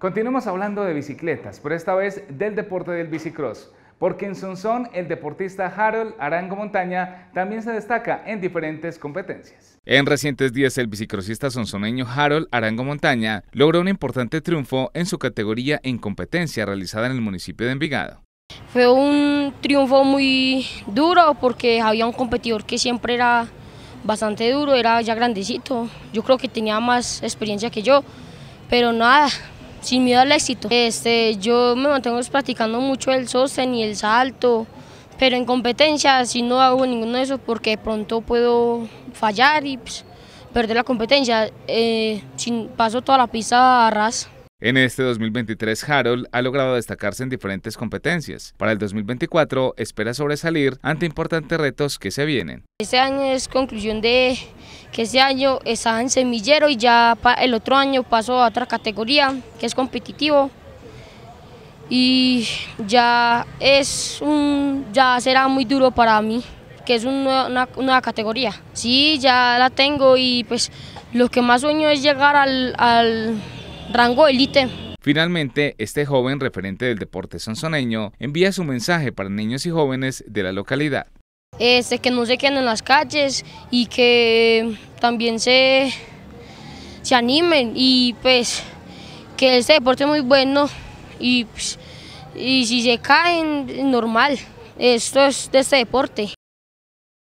Continuamos hablando de bicicletas, pero esta vez del deporte del bicicross, porque en Sonsón el deportista Harold Arango Montaña también se destaca en diferentes competencias. En recientes días el bicicrossista sonsoneño Harold Arango Montaña logró un importante triunfo en su categoría en competencia realizada en el municipio de Envigado. Fue un triunfo muy duro porque había un competidor que siempre era bastante duro, era ya grandecito, yo creo que tenía más experiencia que yo, pero nada, sin miedo al éxito. Este, yo me mantengo practicando mucho el sostén y el salto, pero en competencia si no hago ninguno de esos porque pronto puedo fallar y pues, perder la competencia. Eh, paso toda la pista a ras. En este 2023, Harold ha logrado destacarse en diferentes competencias. Para el 2024, espera sobresalir ante importantes retos que se vienen. Este año es conclusión de que este año está en semillero y ya el otro año pasó a otra categoría que es competitivo. Y ya, es un, ya será muy duro para mí que es una, una, categoría. Sí, ya la tengo y pues lo que más sueño es llegar al, al, rango élite. Finalmente, este joven referente del deporte sonsoneño envía su mensaje para niños y jóvenes de la localidad. Este, que no se queden en las calles y que también se, se animen y pues que este deporte es muy bueno y, pues, y si se caen, normal, esto es de este deporte.